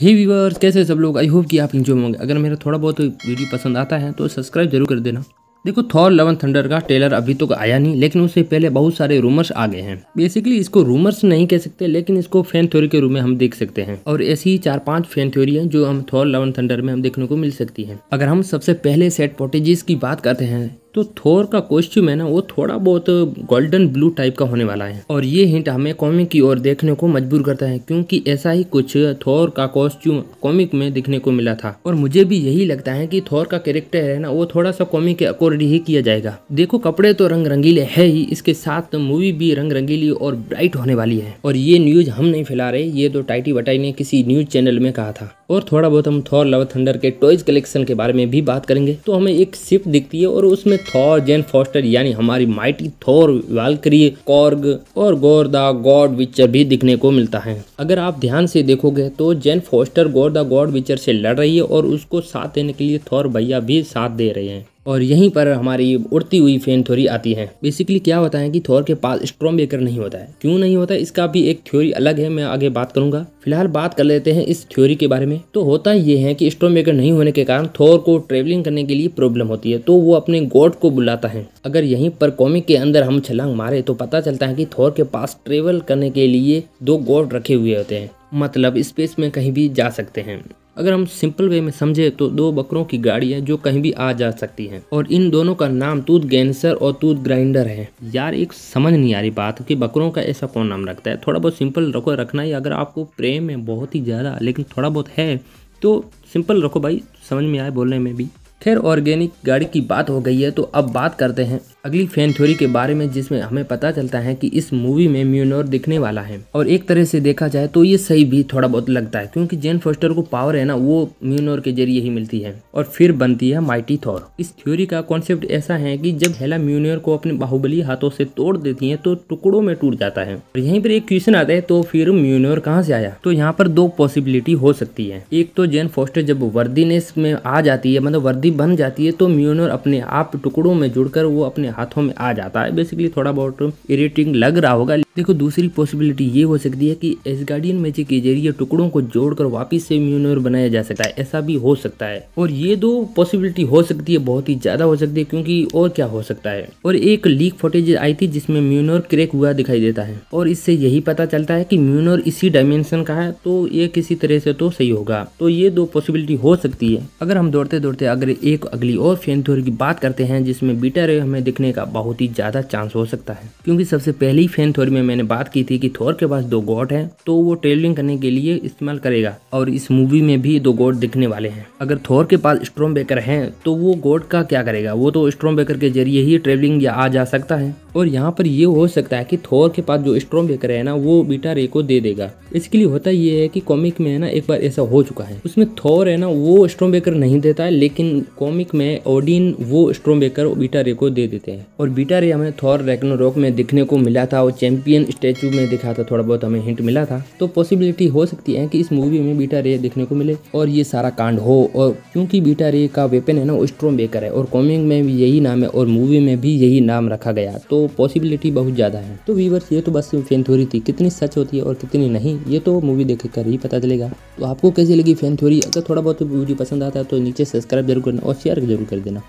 हे hey viewers कैसे सब लोग आई होप कि आप इंजॉय होंगे अगर मेरा थोड़ा बहुत वीडियो पसंद आता है तो सब्सक्राइब जरूर कर देना देखो थॉर लेवन थंडर का ट्रेलर अभी तक तो आया नहीं लेकिन उससे पहले बहुत सारे रूमर्स आ गए हैं बेसिकली इसको रूमर्स नहीं कह सकते लेकिन इसको फैन थ्योरी के रूप में हम देख सकते हैं और ऐसी ही चार पांच फैन थ्योरी हैं जो हम थॉर लेवन थंडर में हम देखने को मिल सकती है अगर हम सबसे पहले सेट पोटेजेस की बात करते हैं तो थोर का कॉस्ट्यूम है ना वो थोड़ा बहुत गोल्डन ब्लू टाइप का होने वाला है और ये हिंट हमें कॉमिक की ओर देखने को मजबूर करता है क्योंकि ऐसा ही कुछ थोर का कॉस्ट्यूम कॉमिक में दिखने को मिला था और मुझे भी यही लगता है कि थोर का कैरेक्टर है ना वो थोड़ा सा कॉमिक के अकॉर्डिंग ही किया जाएगा देखो कपड़े तो रंग रंगीले है ही इसके साथ मूवी भी रंग रंगीली और ब्राइट होने वाली है और ये न्यूज हम नहीं फैला रहे ये तो टाइटी बटाई ने किसी न्यूज चैनल में कहा था और थोड़ा बहुत हम थॉर लव थंडर के टॉयज कलेक्शन के बारे में भी बात करेंगे तो हमें एक शिप दिखती है और उसमें थॉर जेन फॉस्टर यानी हमारी माइटी थॉर वालक्री कॉर्ग और गोर द गॉड विचर भी दिखने को मिलता है अगर आप ध्यान से देखोगे तो Jane Foster Gorr the God butcher से लड़ रही है और उसको साथ देने के लिए थॉर भैया भी साथ दे रहे हैं और यहीं पर हमारी उड़ती हुई फैन थ्योरी आती है बेसिकली क्या होता है कि थोर के पास स्ट्रॉम ब्रेकर नहीं होता है क्यों नहीं होता है? इसका भी एक थ्योरी अलग है मैं आगे बात करूंगा फिलहाल बात कर लेते हैं इस थ्योरी के बारे में तो होता यह है कि स्ट्रॉम ब्रेकर नहीं होने के कारण थोर को ट्रेवलिंग करने के लिए प्रॉब्लम होती है तो वो अपने गॉड को बुलाता है अगर यहीं पर कॉमिक के अंदर हम छलांग मारे तो पता चलता है कि थोर के पास ट्रेवल करने के लिए दो गॉड रखे हुए होते हैं मतलब स्पेस में कहीं भी जा सकते हैं अगर हम सिंपल वे में समझे तो दो बकरों की गाड़ी है जो कहीं भी आ जा सकती है और इन दोनों का नाम तूत गैंसर और तूत ग्राइंडर है यार एक समझ नहीं आ रही बात कि बकरों का ऐसा कौन नाम रखता है थोड़ा बहुत सिंपल रखो रखना ही अगर आपको प्रेम है बहुत ही ज़्यादा लेकिन थोड़ा बहुत है तो सिंपल रखो भाई समझ में आए बोलने में भी खैर ऑर्गेनिक गाड़ी की बात हो गई है तो अब बात करते हैं अगली फैन थ्योरी के बारे में जिसमें हमें पता चलता है कि इस मूवी में म्यूनोर दिखने वाला है और एक तरह से देखा जाए तो ये सही भी थोड़ा बहुत लगता है क्योंकि जेन फोस्टर को पावर है ना वो म्यूनोर के जरिए ही मिलती है और फिर बनती है माइटी थॉर इस थ्योरी का कॉन्सेप्ट ऐसा है की जब हेला म्यूनोर को अपने बाहुबली हाथों से तोड़ देती है तो टुकड़ों में टूट जाता है और यहीं पर एक क्वेश्चन आता है तो फिर म्यूनोर कहाँ से आया तो यहाँ पर दो पॉसिबिलिटी हो सकती है एक तो जेन फोस्टर जब वर्दीनेस में आ जाती है मतलब वर्दी बन जाती है तो म्यूनर अपने आप टुकड़ों में जुड़कर वो अपने हाथों में आ जाता है बेसिकली थोड़ा बहुत इरिटिंग लग रहा होगा देखो दूसरी पॉसिबिलिटी ये हो सकती है कि एस गार्डियन मैजिक के जरिए टुकड़ों को जोड़कर वापस से म्यूनोर बनाया जा सकता है ऐसा भी हो सकता है और ये दो पॉसिबिलिटी हो सकती है बहुत ही ज़्यादा हो सकती है क्योंकि और क्या हो सकता है और एक लीक फोटेज आई थी जिसमें म्यूनोर क्रेक हुआ दिखाई देता है और इससे यही पता चलता है की म्यूनोर इसी डायमेंशन का है तो ये किसी तरह से तो सही होगा तो ये दो पॉसिबिलिटी हो सकती है अगर हम दौड़ते दौड़ते अगर एक अगली और फैन थोर की बात करते हैं जिसमें बीटा रे हमें दिखने का बहुत ही ज़्यादा चांस हो सकता है क्योंकि सबसे पहली फैन थोर में मैंने बात की थी कि थोर के पास दो गॉड हैं तो वो ट्रेवलिंग करने के लिए इस्तेमाल करेगा और इस मूवी में भी दो गॉड दिखने वाले हैं अगर थोर के पास स्ट्रॉम बेकर है तो वो गॉड का क्या करेगा वो तो स्ट्रॉम ब्रेकर के जरिए ही ट्रेवलिंग या आ जा सकता है और यहाँ पर ये हो सकता है कि थोर के पास जो स्ट्रॉम बेकर है ना वो बीटा रे को दे देगा इसके लिए होता ये है कि कॉमिक में है ना एक बार ऐसा हो चुका है उसमें थोर है ना वो स्ट्रॉन्ग बेकर नहीं देता है लेकिन कॉमिक में ओडिन वो स्ट्रॉन्ग ब्रेकर बीटा रे को दे देते हैं और बीटा रे हमें थोर रॉक में दिखने को मिला था और चैंपियन स्टेचू में दिखा था थोड़ा बहुत हमें हिंट मिला था तो पॉसिबिलिटी हो सकती है कि इस मूवी में बीटा रे देखने को मिले और ये सारा कांड हो और क्योंकि बीटा रे का वेपन है ना वो स्ट्रॉम बेकर है और कॉमिक में भी यही नाम है और मूवी में भी यही नाम रखा गया तो पॉसिबिलिटी बहुत ज़्यादा है तो वीवर्स ये तो बस फैन थ्योरी थी कितनी सच होती है और कितनी नहीं ये तो मूवी देख कर ही पता चलेगा तो आपको कैसी लगी फैन थ्योरी अगर थोड़ा बहुत वीडियो पसंद आता है तो नीचे सब्सक्राइब जरूर करना और शेयर जरूर कर देना